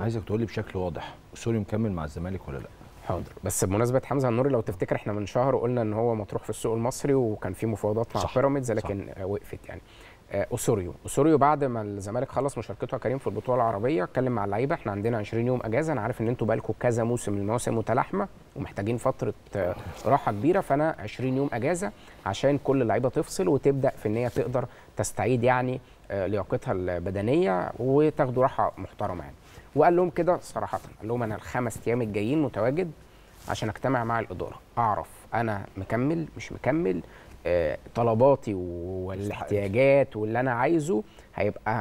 عايزك تقول لي بشكل واضح سوري مكمل مع الزمالك ولا لا حاضر بس بمناسبه حمزه النوري لو تفتكر احنا من شهر قلنا ان هو مطروح في السوق المصري وكان في مفاوضات مع بيراميدز لكن صح. وقفت يعني آه، اوسوريو اوسوريو بعد ما الزمالك خلص مشاركته كريم في البطوله العربيه اتكلم مع اللعيبه احنا عندنا 20 يوم اجازه انا عارف ان انتوا بقالكم كذا موسم المواسم متلاحمه ومحتاجين فتره آه، راحه كبيره فانا 20 يوم اجازه عشان كل اللعيبه تفصل وتبدا في ان هي تقدر تستعيد يعني آه، لياقتها البدنيه وتاخدوا راحه محترمه يعني وقال لهم كده صراحه قال لهم انا الخمس ايام الجايين متواجد عشان اجتمع مع الاداره اعرف انا مكمل مش مكمل طلباتي والاحتياجات واللي انا عايزه هيبقى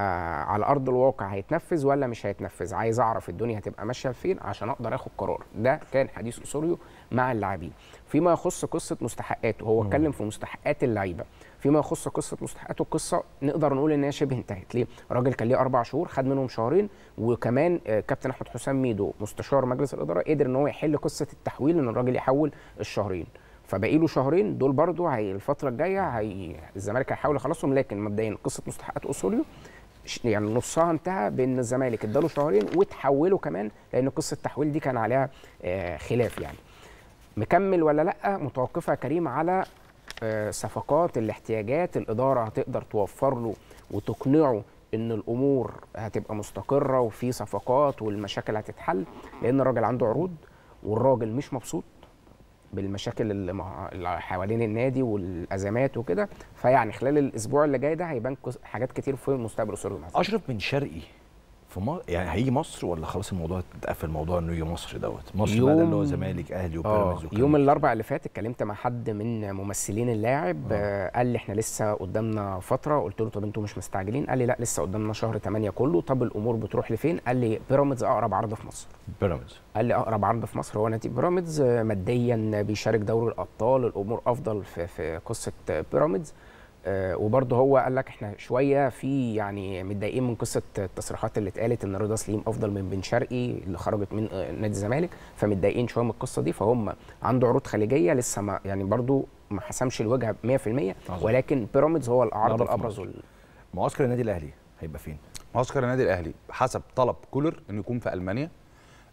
على ارض الواقع هيتنفذ ولا مش هيتنفذ عايز اعرف الدنيا هتبقى ماشيه فين عشان اقدر اخد قرار ده كان حديث اسوريو مع اللاعبين فيما يخص قصه مستحقاته هو اتكلم في مستحقات اللعيبه فيما يخص قصه مستحقاته قصه نقدر نقول ان هي شبه انتهت ليه الراجل كان ليه اربع شهور خد منهم شهرين وكمان آه، كابتن احمد حسام ميدو مستشار مجلس الاداره قدر ان هو يحل قصه التحويل ان الراجل يحول الشهرين فباقي له شهرين دول برضو هي الفتره الجايه هي الزمالك هيحاول يخلصهم لكن مبدئيا قصه مستحقات اصوليو يعني نصها انتهى بان الزمالك اداله شهرين وتحوله كمان لان قصه التحويل دي كان عليها آه، خلاف يعني مكمل ولا لا متوقفه يا كريم على آه، صفقات الاحتياجات الاداره هتقدر توفر له وتقنعه ان الامور هتبقى مستقره وفي صفقات والمشاكل هتتحل لان الراجل عنده عروض والراجل مش مبسوط بالمشاكل اللي حوالين النادي والازمات وكده فيعني خلال الاسبوع اللي جاي ده هيبان حاجات كتير في مستقبل اسر اشرف بن شرقي في مصر يعني هيجي مصر ولا خلاص الموضوع اتقفل موضوع انه يجي مصر دوت مصر يوم... بقى اللي هو زمالك اهلي آه، وبيراميدز يوم الاربع اللي فات اتكلمت مع حد من ممثلين اللاعب آه. قال لي احنا لسه قدامنا فتره قلت له طب انتوا مش مستعجلين قال لي لا لسه قدامنا شهر 8 كله طب الامور بتروح لفين قال لي بيراميدز اقرب عرض في مصر بيراميدز قال لي اقرب عرض في مصر هو نادي بيراميدز ماديا بيشارك دوري الابطال الامور افضل في, في قصه بيراميدز آه، وبرضه هو قال لك احنا شويه في يعني متضايقين من قصه التصريحات اللي اتقالت ان رضا سليم افضل من بن شرقي اللي خرجت من آه، نادي الزمالك فمتضايقين شويه من القصه دي فهم عنده عروض خليجيه لسه ما يعني برضه ما حسمش الوجهه 100% ولكن بيراميدز هو الاعرض الابرز وال... معسكر النادي الاهلي هيبقى فين؟ معسكر النادي الاهلي حسب طلب كولر انه يكون في المانيا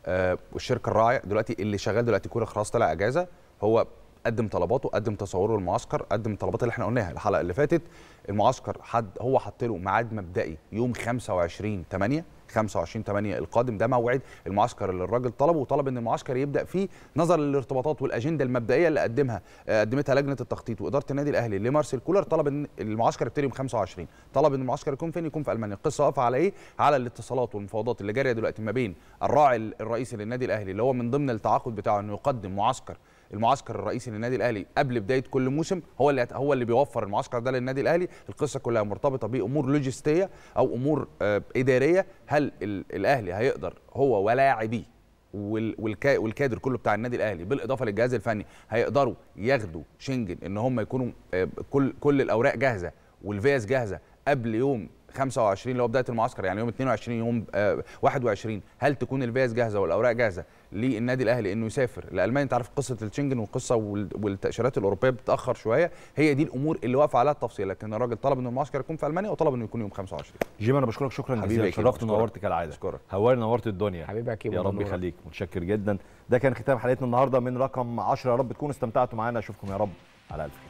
آه والشركه الراعيه دلوقتي اللي شغال دلوقتي كولر خلاص طلع اجازه هو قدم طلباته قدم تصوره للمعسكر قدم الطلبات اللي احنا قلناها الحلقه اللي فاتت المعسكر حد هو حط له ميعاد مبدئي يوم 25 8 25 8 القادم ده موعد المعسكر اللي الراجل طلبه وطلب ان المعسكر يبدا فيه نظرا للارتباطات والاجنده المبدئيه اللي قدمها آه، قدمتها لجنه التخطيط واداره النادي الاهلي لمارسيل كولر طلب ان المعسكر يبتدي يوم 25 طلب ان المعسكر يكون فين يكون في المانيا القصه واقفه على ايه على الاتصالات والمفاوضات اللي جاريه دلوقتي ما بين الراعي الرئيسي للنادي الاهلي اللي هو من ضمن التعاقد بتاعه انه يقدم معسكر المعسكر الرئيسي للنادي الاهلي قبل بدايه كل موسم هو اللي هو اللي بيوفر المعسكر ده للنادي الاهلي القصه كلها مرتبطه بامور لوجستيه او امور آه، اداريه هل الاهلي هيقدر هو ولاعبيه والكادر كله بتاع النادي الاهلي بالاضافه للجهاز الفني هيقدروا ياخدوا شنجن ان هم يكونوا آه، كل كل الاوراق جاهزه والفيز جاهزه قبل يوم 25 اللي هو بدايه المعسكر يعني يوم 22 يوم 21 آه، هل تكون الفيز جاهزه والاوراق جاهزه للنادي الاهلي انه يسافر لالمانيا انت عارف قصه الشنجن والقصه والتاشيرات الاوروبيه بتاخر شويه هي دي الامور اللي واقفه عليها التفصيل لكن الراجل طلب ان المعسكر يكون في المانيا وطلب انه يكون يوم 25 جيم انا بشكرك شكرا جزيلا شرفت ونورت كالعاده اشكرك هواري نورت الدنيا اكيد يا رب يخليك متشكر جدا ده كان ختام حلقتنا النهارده من رقم 10 يا رب تكونوا استمتعتوا معانا اشوفكم يا رب على الف خير